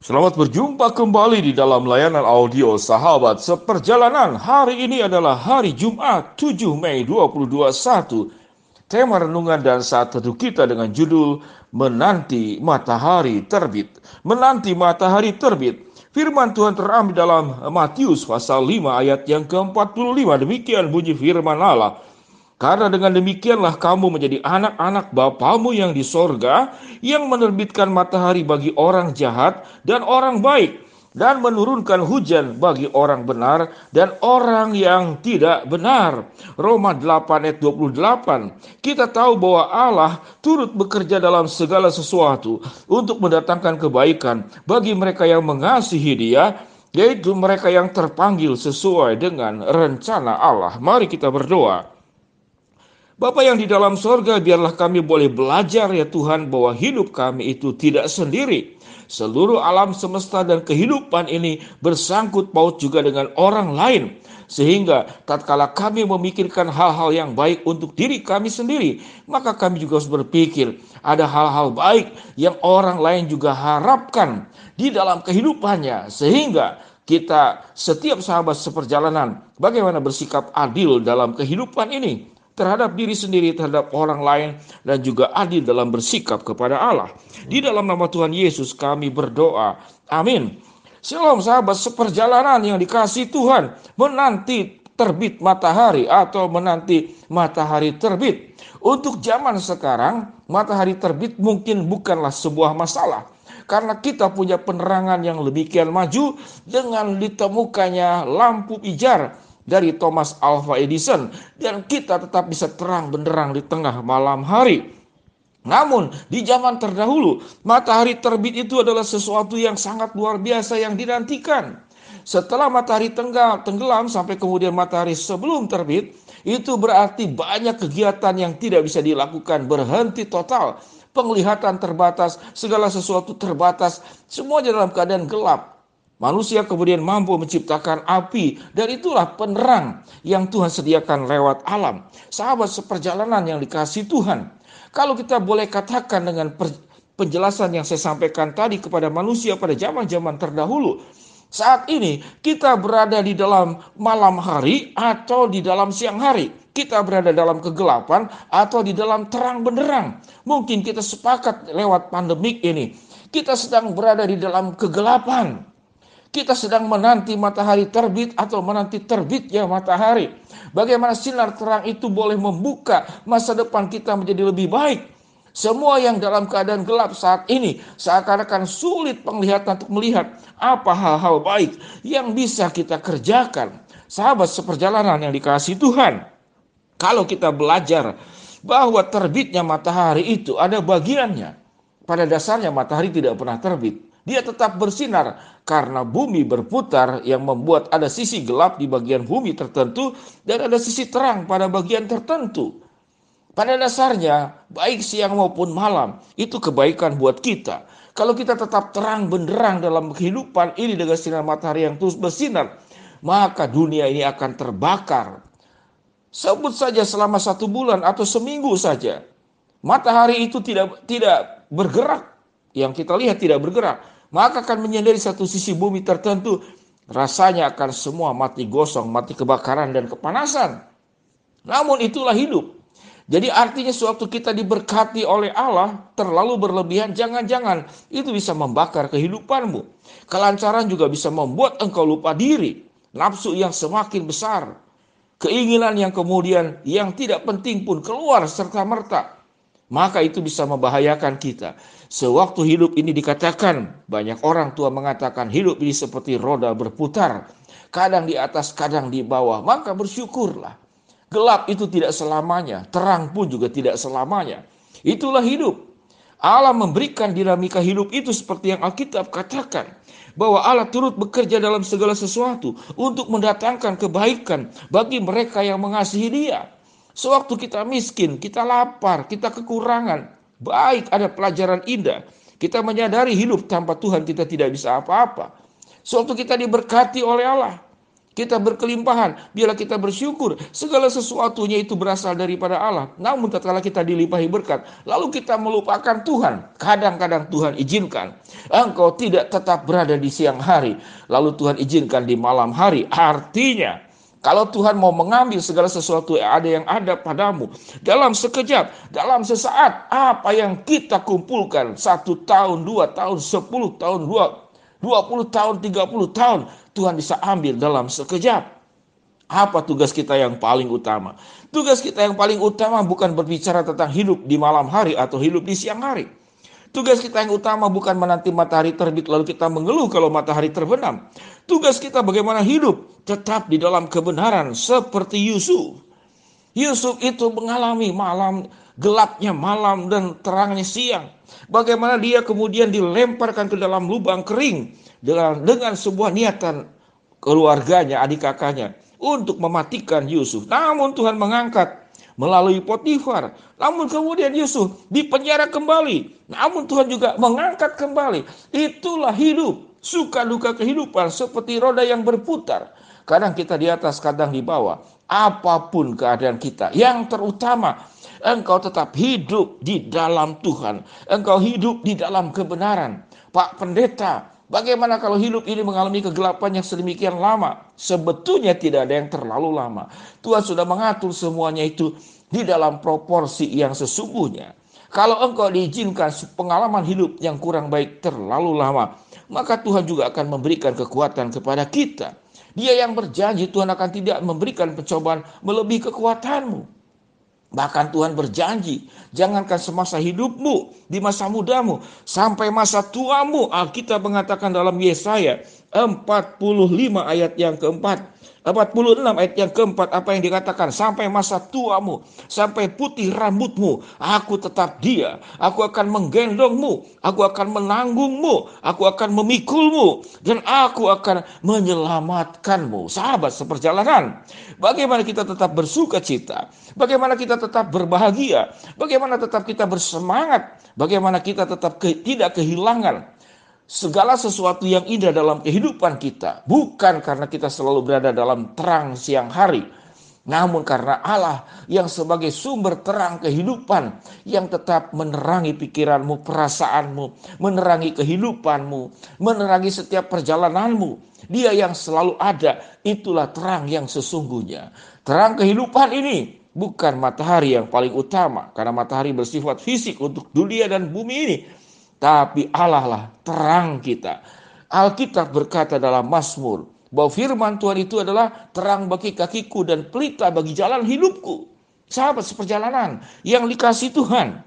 Selamat berjumpa kembali di dalam layanan audio sahabat seperjalanan. Hari ini adalah hari Jumat 7 Mei 2021. Tema renungan dan saat teduh kita dengan judul Menanti Matahari Terbit. Menanti Matahari Terbit. Firman Tuhan terambil dalam Matius pasal 5 ayat yang ke-45. Demikian bunyi firman Allah. Karena dengan demikianlah kamu menjadi anak-anak Bapamu yang di sorga, yang menerbitkan matahari bagi orang jahat dan orang baik, dan menurunkan hujan bagi orang benar dan orang yang tidak benar. Roma 8 ayat 28. Kita tahu bahwa Allah turut bekerja dalam segala sesuatu untuk mendatangkan kebaikan bagi mereka yang mengasihi Dia yaitu mereka yang terpanggil sesuai dengan rencana Allah. Mari kita berdoa. Bapak yang di dalam sorga, biarlah kami boleh belajar ya Tuhan bahwa hidup kami itu tidak sendiri. Seluruh alam semesta dan kehidupan ini bersangkut paut juga dengan orang lain. Sehingga tatkala kami memikirkan hal-hal yang baik untuk diri kami sendiri, maka kami juga harus berpikir ada hal-hal baik yang orang lain juga harapkan di dalam kehidupannya. Sehingga kita setiap sahabat seperjalanan bagaimana bersikap adil dalam kehidupan ini terhadap diri sendiri, terhadap orang lain, dan juga adil dalam bersikap kepada Allah. Di dalam nama Tuhan Yesus kami berdoa. Amin. Shalom sahabat, seperjalanan yang dikasih Tuhan menanti terbit matahari atau menanti matahari terbit. Untuk zaman sekarang, matahari terbit mungkin bukanlah sebuah masalah karena kita punya penerangan yang lebih kian maju dengan ditemukannya lampu pijar dari Thomas Alva Edison dan kita tetap bisa terang benderang di tengah malam hari. Namun di zaman terdahulu matahari terbit itu adalah sesuatu yang sangat luar biasa yang dinantikan. Setelah matahari tenggelam, tenggelam sampai kemudian matahari sebelum terbit itu berarti banyak kegiatan yang tidak bisa dilakukan berhenti total penglihatan terbatas segala sesuatu terbatas semuanya dalam keadaan gelap Manusia kemudian mampu menciptakan api dan itulah penerang yang Tuhan sediakan lewat alam. Sahabat seperjalanan yang dikasih Tuhan. Kalau kita boleh katakan dengan penjelasan yang saya sampaikan tadi kepada manusia pada zaman-zaman terdahulu, saat ini kita berada di dalam malam hari atau di dalam siang hari. Kita berada dalam kegelapan atau di dalam terang benderang. Mungkin kita sepakat lewat pandemik ini. Kita sedang berada di dalam kegelapan. Kita sedang menanti matahari terbit atau menanti terbitnya matahari. Bagaimana sinar terang itu boleh membuka masa depan kita menjadi lebih baik. Semua yang dalam keadaan gelap saat ini seakan-akan sulit penglihatan untuk melihat apa hal-hal baik yang bisa kita kerjakan. Sahabat seperjalanan yang dikasih Tuhan. Kalau kita belajar bahwa terbitnya matahari itu ada bagiannya. Pada dasarnya matahari tidak pernah terbit dia tetap bersinar karena bumi berputar yang membuat ada sisi gelap di bagian bumi tertentu dan ada sisi terang pada bagian tertentu. Pada dasarnya, baik siang maupun malam itu kebaikan buat kita. Kalau kita tetap terang benderang dalam kehidupan ini dengan sinar matahari yang terus bersinar, maka dunia ini akan terbakar. Sebut saja selama satu bulan atau seminggu saja, matahari itu tidak tidak bergerak. Yang kita lihat tidak bergerak, maka akan menyendiri satu sisi bumi tertentu. Rasanya akan semua mati gosong, mati kebakaran dan kepanasan. Namun itulah hidup. Jadi artinya suatu kita diberkati oleh Allah terlalu berlebihan jangan-jangan itu bisa membakar kehidupanmu. Kelancaran juga bisa membuat engkau lupa diri, nafsu yang semakin besar, keinginan yang kemudian yang tidak penting pun keluar serta merta maka itu bisa membahayakan kita. Sewaktu hidup ini dikatakan, banyak orang tua mengatakan hidup ini seperti roda berputar, kadang di atas, kadang di bawah, maka bersyukurlah. Gelap itu tidak selamanya, terang pun juga tidak selamanya. Itulah hidup. Allah memberikan dinamika hidup itu seperti yang Alkitab katakan bahwa Allah turut bekerja dalam segala sesuatu untuk mendatangkan kebaikan bagi mereka yang mengasihi Dia. Sewaktu kita miskin, kita lapar, kita kekurangan, baik ada pelajaran indah. Kita menyadari hidup tanpa Tuhan kita tidak bisa apa-apa. Sewaktu kita diberkati oleh Allah, kita berkelimpahan, Bila kita bersyukur segala sesuatunya itu berasal daripada Allah. Namun tatkala kita dilimpahi berkat, lalu kita melupakan Tuhan. Kadang-kadang Tuhan izinkan engkau tidak tetap berada di siang hari, lalu Tuhan izinkan di malam hari. Artinya kalau Tuhan mau mengambil segala sesuatu yang ada yang ada padamu dalam sekejap, dalam sesaat, apa yang kita kumpulkan satu tahun, dua tahun, sepuluh tahun, dua dua puluh tahun, tiga puluh tahun, Tuhan bisa ambil dalam sekejap. Apa tugas kita yang paling utama? Tugas kita yang paling utama bukan berbicara tentang hidup di malam hari atau hidup di siang hari. Tugas kita yang utama bukan menanti matahari terbit lalu kita mengeluh kalau matahari terbenam. Tugas kita bagaimana hidup tetap di dalam kebenaran seperti Yusuf. Yusuf itu mengalami malam gelapnya malam dan terangnya siang. Bagaimana dia kemudian dilemparkan ke dalam lubang kering dengan dengan sebuah niatan keluarganya, adik kakaknya untuk mematikan Yusuf. Namun Tuhan mengangkat melalui Potifar. Namun kemudian Yusuf dipenjara kembali. Namun Tuhan juga mengangkat kembali. Itulah hidup, suka duka kehidupan seperti roda yang berputar. Kadang kita di atas, kadang di bawah. Apapun keadaan kita, yang terutama engkau tetap hidup di dalam Tuhan. Engkau hidup di dalam kebenaran. Pak Pendeta, Bagaimana kalau hidup ini mengalami kegelapan yang sedemikian lama? Sebetulnya tidak ada yang terlalu lama. Tuhan sudah mengatur semuanya itu di dalam proporsi yang sesungguhnya. Kalau engkau diizinkan pengalaman hidup yang kurang baik terlalu lama, maka Tuhan juga akan memberikan kekuatan kepada kita. Dia yang berjanji Tuhan akan tidak memberikan pencobaan melebihi kekuatanmu. Bahkan Tuhan berjanji, jangankan semasa hidupmu, di masa mudamu, sampai masa tuamu. Alkitab mengatakan dalam Yesaya 45 ayat yang keempat. 46 ayat yang keempat apa yang dikatakan sampai masa tuamu sampai putih rambutmu aku tetap dia aku akan menggendongmu aku akan menanggungmu aku akan memikulmu dan aku akan menyelamatkanmu sahabat seperjalanan bagaimana kita tetap bersuka cita bagaimana kita tetap berbahagia bagaimana tetap kita bersemangat bagaimana kita tetap ke, tidak kehilangan segala sesuatu yang indah dalam kehidupan kita bukan karena kita selalu berada dalam terang siang hari, namun karena Allah yang sebagai sumber terang kehidupan yang tetap menerangi pikiranmu, perasaanmu, menerangi kehidupanmu, menerangi setiap perjalananmu. Dia yang selalu ada, itulah terang yang sesungguhnya. Terang kehidupan ini bukan matahari yang paling utama karena matahari bersifat fisik untuk dunia dan bumi ini tapi Allah lah terang kita. Alkitab berkata dalam Mazmur bahwa firman Tuhan itu adalah terang bagi kakiku dan pelita bagi jalan hidupku. Sahabat seperjalanan yang dikasih Tuhan.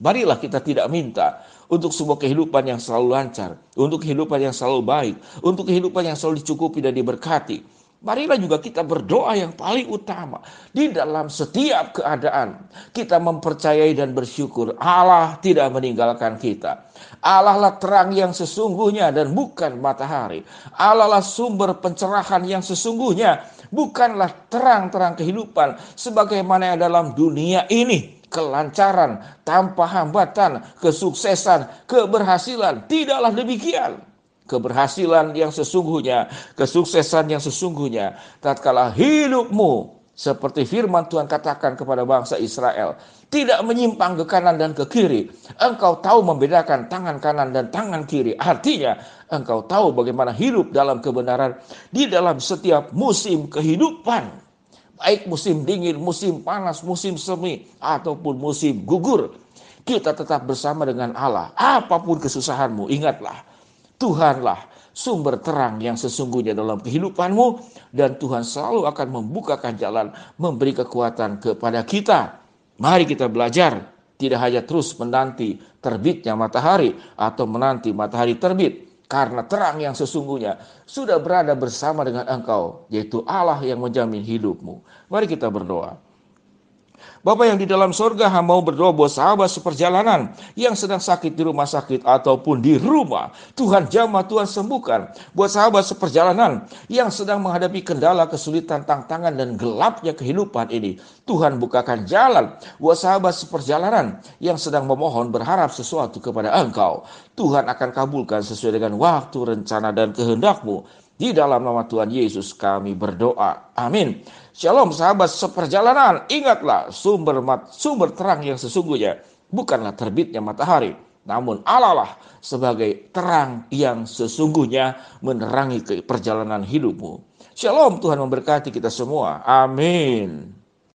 Marilah kita tidak minta untuk sebuah kehidupan yang selalu lancar, untuk kehidupan yang selalu baik, untuk kehidupan yang selalu dicukupi dan diberkati. Marilah juga kita berdoa yang paling utama di dalam setiap keadaan. Kita mempercayai dan bersyukur Allah tidak meninggalkan kita. Allah lah terang yang sesungguhnya dan bukan matahari. Allah lah sumber pencerahan yang sesungguhnya, bukanlah terang-terang kehidupan sebagaimana yang dalam dunia ini kelancaran tanpa hambatan, kesuksesan, keberhasilan tidaklah demikian keberhasilan yang sesungguhnya, kesuksesan yang sesungguhnya tatkala hidupmu seperti firman Tuhan katakan kepada bangsa Israel, tidak menyimpang ke kanan dan ke kiri. Engkau tahu membedakan tangan kanan dan tangan kiri. Artinya, engkau tahu bagaimana hidup dalam kebenaran di dalam setiap musim kehidupan. Baik musim dingin, musim panas, musim semi, ataupun musim gugur. Kita tetap bersama dengan Allah. Apapun kesusahanmu, ingatlah Tuhanlah sumber terang yang sesungguhnya dalam kehidupanmu dan Tuhan selalu akan membukakan jalan memberi kekuatan kepada kita. Mari kita belajar tidak hanya terus menanti terbitnya matahari atau menanti matahari terbit karena terang yang sesungguhnya sudah berada bersama dengan engkau yaitu Allah yang menjamin hidupmu. Mari kita berdoa. Bapak yang di dalam sorga mau berdoa buat sahabat seperjalanan yang sedang sakit di rumah sakit ataupun di rumah. Tuhan jamah, Tuhan sembuhkan. Buat sahabat seperjalanan yang sedang menghadapi kendala, kesulitan, tantangan, dan gelapnya kehidupan ini. Tuhan bukakan jalan buat sahabat seperjalanan yang sedang memohon berharap sesuatu kepada engkau. Tuhan akan kabulkan sesuai dengan waktu, rencana, dan kehendakmu di dalam nama Tuhan Yesus kami berdoa. Amin. Shalom sahabat seperjalanan. Ingatlah sumber mat, sumber terang yang sesungguhnya bukanlah terbitnya matahari, namun Allah sebagai terang yang sesungguhnya menerangi perjalanan hidupmu. Shalom Tuhan memberkati kita semua. Amin.